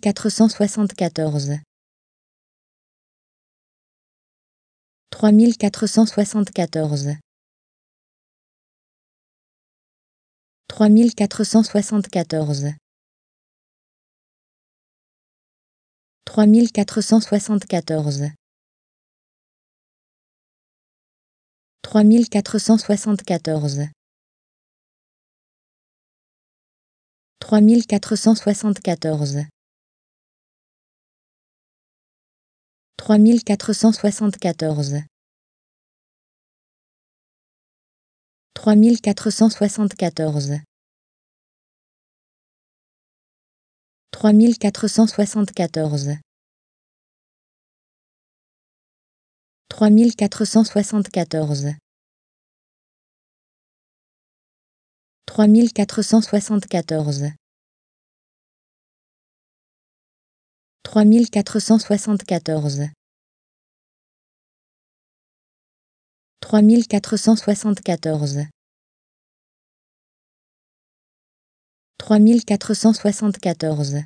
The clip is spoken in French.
quatre cent soixante-quatorze trois mille quatre cent soixante-quatorze trois mille quatre cent soixante-quatorze trois mille quatre cent soixante-quatorze trois mille quatre cent soixante-quatorze trois mille quatre cent soixante-quatorze quatre cent soixante-quatorze trois mille quatre cent soixante-quatorze trois mille quatre cent soixante-quatorze trois mille quatre cent soixante-quatorze trois mille quatre cent soixante-quatorze trois mille quatre cent soixante-quatorze trois mille quatre cent soixante-quatorze trois mille quatre cent soixante-quatorze